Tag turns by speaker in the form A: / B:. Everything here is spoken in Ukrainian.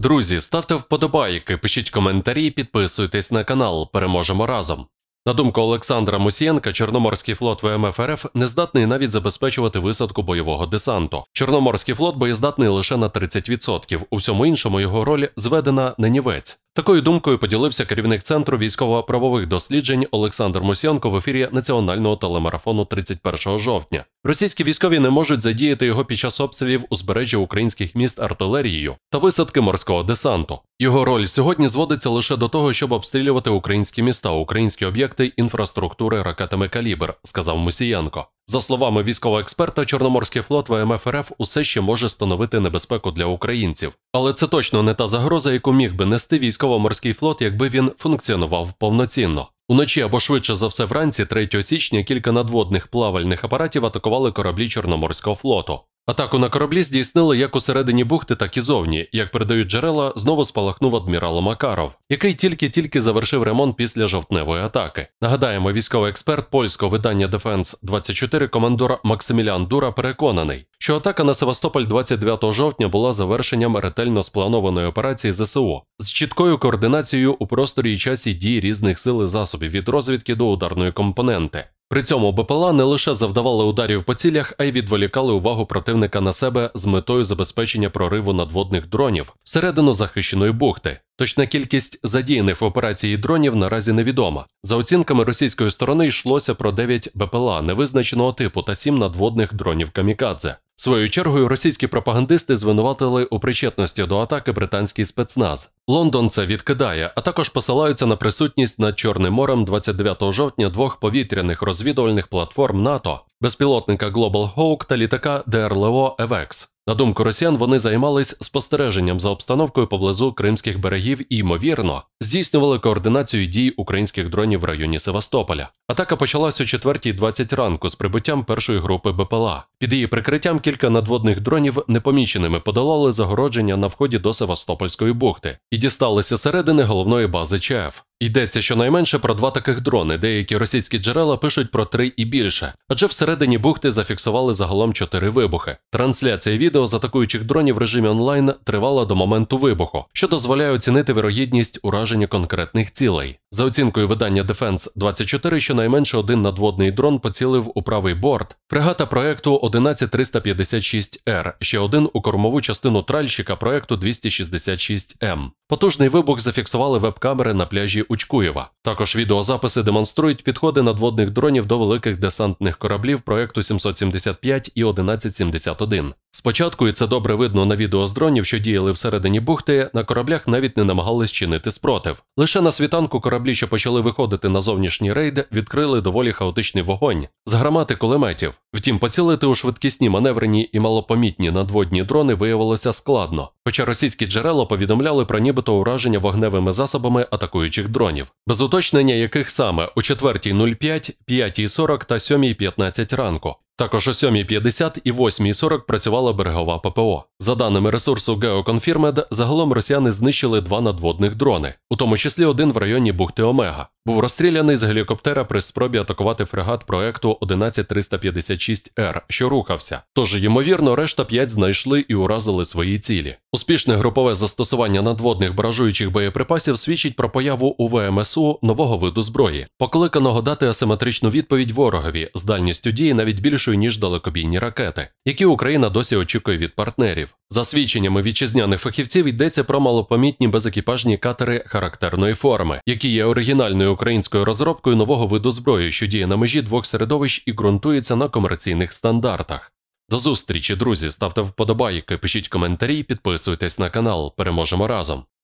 A: Друзі, ставте вподобайки, пишіть коментарі, підписуйтесь на канал, переможемо разом. На думку Олександра Мусієнка, Чорноморський флот ВМФ РФ не здатний навіть забезпечувати висадку бойового десанту. Чорноморський флот боєздатний лише на 30%. У всьому іншому його роль зведена на нівець. Такою думкою поділився керівник центру військово-правових досліджень Олександр Мусянко в ефірі національного телемарафону 31 жовтня. Російські військові не можуть задіяти його під час обстрілів узбережжя українських міст артилерією та висадки морського десанту. Його роль сьогодні зводиться лише до того, щоб обстрілювати українські міста, українські об'єкти інфраструктури ракетами калібр, сказав Мусіянко. За словами військового експерта, Чорноморський флот ВМФ РФ усе ще може становити небезпеку для українців, але це точно не та загроза, яку міг би нести військово-морський флот, якби він функціонував повноцінно. Уночі або швидше за все вранці, 3 січня, кілька надводних плавальних апаратів атакували кораблі Чорноморського флоту. Атаку на кораблі здійснили як усередині бухти, так і зовні, як передають джерела, знову спалахнув адмірал Макаров, який тільки-тільки завершив ремонт після жовтневої атаки. Нагадаємо, військовий експерт польського видання Defense 24 командора Максимілян Дура переконаний, що атака на Севастополь 29 жовтня була завершенням ретельно спланованої операції ЗСУ з чіткою координацією у просторі і часі дій різних сил і засобів від розвідки до ударної компоненти. При цьому БПЛА не лише завдавали ударів по цілях, а й відволікали увагу противника на себе з метою забезпечення прориву надводних дронів всередину захищеної бухти. Точна кількість задіяних в операції дронів наразі невідома. За оцінками російської сторони йшлося про 9 БПЛА невизначеного типу та 7 надводних дронів Камікадзе. Своєю чергою російські пропагандисти звинуватили у причетності до атаки британський спецназ. Лондон це відкидає, а також посилаються на присутність над Чорним морем 29 жовтня двох повітряних розвідувальних платформ НАТО, безпілотника Global Hawk та літака ДРЛО «Евекс». На думку росіян, вони займались спостереженням за обстановкою поблизу кримських берегів і, ймовірно, здійснювали координацію дій українських дронів в районі Севастополя. Атака почалась о 4.20 ранку з прибуттям першої групи БПЛА. Під її прикриттям кілька надводних дронів непоміченими подолали загородження на вході до Севастопольської бухти і дісталися середини головної бази ЧФ. Йдеться щонайменше про два таких дрони. Деякі російські джерела пишуть про три і більше, адже всередині бухти зафіксували загалом чотири вибухи. Трансляція відео з атакуючих дронів в режимі онлайн тривала до моменту вибуху, що дозволяє оцінити вірогідність ураження конкретних цілей. За оцінкою видання Defense 24 щонайменше один надводний дрон поцілив у правий борт, фрегата проекту 11356 r ще один у кормову частину тральщика проекту 266 м Потужний вибух зафіксували веб-камери на пляжі Учкуєва. Також відеозаписи демонструють підходи надводних дронів до великих десантних кораблів проекту 775 і 1171. Спочатку, і це добре видно на відео з дронів, що діяли всередині бухти, на кораблях навіть не намагались чинити спротив. Лише на світанку кораблі, що почали виходити на зовнішній рейд, відкрили доволі хаотичний вогонь з гармати кулеметів. Втім, поцілити у швидкісні маневрені і малопомітні надводні дрони виявилося складно, хоча російські джерела повідомляли про нібито ураження вогневими засобами атакуючих дронів, без уточнення яких саме о 4.05, 5.40 та 7.15 ранку. Також о 7.50 і 8.40 працювала берегова ППО. За даними ресурсу GeoConfirmed, загалом росіяни знищили два надводних дрони, у тому числі один в районі Бухти Омега. Був розстріляний з гелікоптера при спробі атакувати фрегат проекту 11356Р, що рухався. Тож, ймовірно, решта 5 знайшли і уразили свої цілі. Успішне групове застосування надводних баражуючих боєприпасів свідчить про появу у ВМСУ нового виду зброї, покликаного дати асиметричну відповідь ворогові з дальністю дії навіть більш більшою ніж далекобійні ракети, які Україна досі очікує від партнерів. За свідченнями вітчизняних фахівців йдеться про малопомітні безекіпажні катери характерної форми, які є оригінальною українською розробкою нового виду зброї, що діє на межі двох середовищ і ґрунтується на комерційних стандартах. До зустрічі, друзі! Ставте вподобайки, пишіть коментарі, підписуйтесь на канал. Переможемо разом.